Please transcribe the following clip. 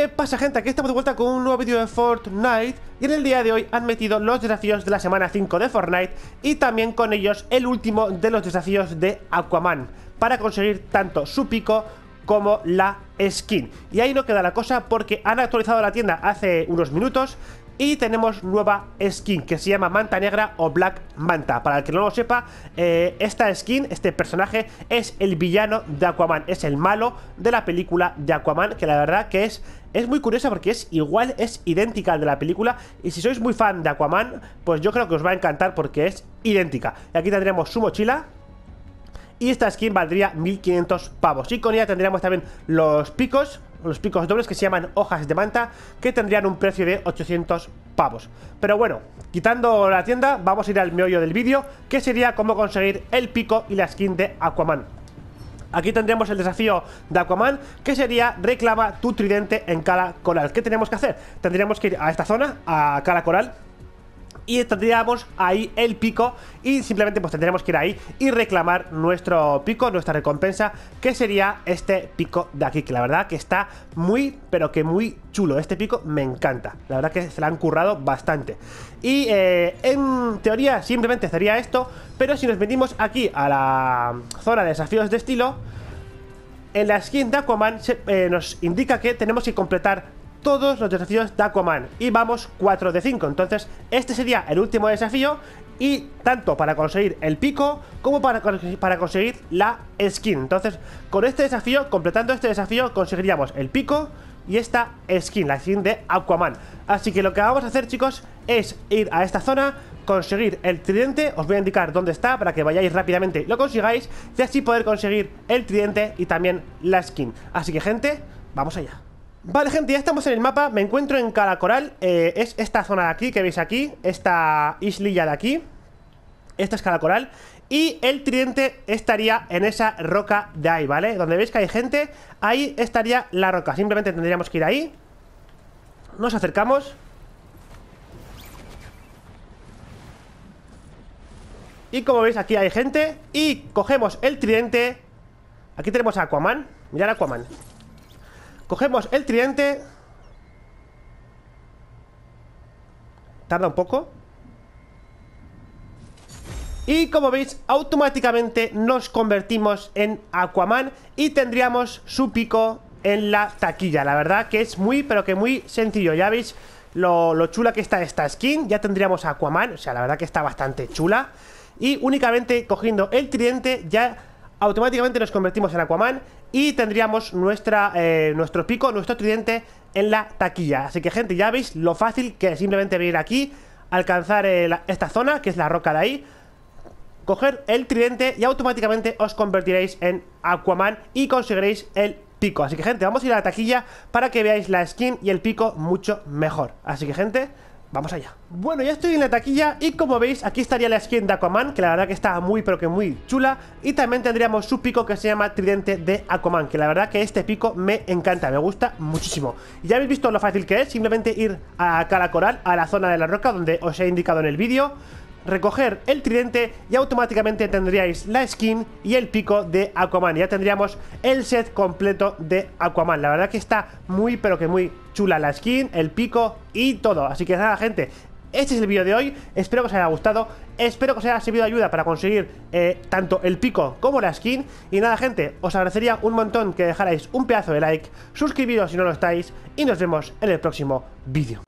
¿Qué pasa gente? Aquí estamos de vuelta con un nuevo vídeo de Fortnite Y en el día de hoy han metido los desafíos de la semana 5 de Fortnite Y también con ellos el último de los desafíos de Aquaman Para conseguir tanto su pico como la skin Y ahí no queda la cosa porque han actualizado la tienda hace unos minutos y tenemos nueva skin que se llama Manta Negra o Black Manta. Para el que no lo sepa, eh, esta skin, este personaje, es el villano de Aquaman. Es el malo de la película de Aquaman, que la verdad que es... Es muy curiosa porque es igual, es idéntica al de la película Y si sois muy fan de Aquaman, pues yo creo que os va a encantar porque es idéntica Y aquí tendríamos su mochila, y esta skin valdría 1500 pavos Y con ella tendríamos también los picos los picos dobles que se llaman hojas de manta, que tendrían un precio de 800 pavos. Pero bueno, quitando la tienda, vamos a ir al meollo del vídeo, que sería cómo conseguir el pico y la skin de Aquaman. Aquí tendremos el desafío de Aquaman, que sería reclama tu tridente en Cala Coral. ¿Qué tenemos que hacer? Tendríamos que ir a esta zona, a Cala Coral, y tendríamos ahí el pico y simplemente pues tendremos que ir ahí y reclamar nuestro pico, nuestra recompensa, que sería este pico de aquí, que la verdad que está muy, pero que muy chulo. Este pico me encanta, la verdad que se la han currado bastante. Y eh, en teoría simplemente sería esto, pero si nos venimos aquí a la zona de desafíos de estilo... En la skin de Aquaman eh, nos indica que tenemos que completar todos los desafíos de Aquaman y vamos 4 de 5. Entonces, este sería el último desafío y tanto para conseguir el pico como para, para conseguir la skin. Entonces, con este desafío, completando este desafío, conseguiríamos el pico y esta skin, la skin de Aquaman. Así que lo que vamos a hacer, chicos, es ir a esta zona, conseguir el tridente, os voy a indicar dónde está para que vayáis rápidamente y lo consigáis, y así poder conseguir el tridente y también la skin. Así que, gente, vamos allá. Vale, gente, ya estamos en el mapa Me encuentro en Calacoral coral eh, Es esta zona de aquí, que veis aquí Esta islilla de aquí Esta es coral Y el tridente estaría en esa roca de ahí, ¿vale? Donde veis que hay gente Ahí estaría la roca Simplemente tendríamos que ir ahí Nos acercamos Y como veis aquí hay gente Y cogemos el tridente Aquí tenemos a Aquaman Mirad a Aquaman Cogemos el tridente Tarda un poco y como veis, automáticamente nos convertimos en Aquaman y tendríamos su pico en la taquilla. La verdad que es muy, pero que muy sencillo. Ya veis lo, chula que está esta skin. Ya tendríamos Aquaman, o sea, la verdad que está bastante chula. Y únicamente cogiendo el tridente ya automáticamente nos convertimos en Aquaman y tendríamos nuestra, eh, nuestro pico, nuestro tridente en la taquilla. Así que, gente, ya veis lo fácil que es simplemente venir aquí, alcanzar eh, esta zona, que es la roca de ahí, coger el tridente y automáticamente os convertiréis en Aquaman y conseguiréis el pico. Así que, gente, vamos a ir a la taquilla para que veáis la skin y el pico mucho mejor. Así que, gente, Vamos allá Bueno, ya estoy en la taquilla y como veis aquí estaría la skin de Aquaman Que la verdad que está muy pero que muy chula Y también tendríamos su pico que se llama Tridente de Aquaman Que la verdad que este pico me encanta, me gusta muchísimo Ya habéis visto lo fácil que es, simplemente ir a Cala Coral A la zona de la roca donde os he indicado en el vídeo recoger el tridente y automáticamente tendríais la skin y el pico de Aquaman. Ya tendríamos el set completo de Aquaman. La verdad que está muy pero que muy chula la skin, el pico y todo. Así que nada gente, este es el vídeo de hoy, espero que os haya gustado, espero que os haya servido de ayuda para conseguir eh, tanto el pico como la skin Y nada gente, os agradecería un montón que dejarais un pedazo de like, suscribiros si no lo estáis y nos vemos en el próximo vídeo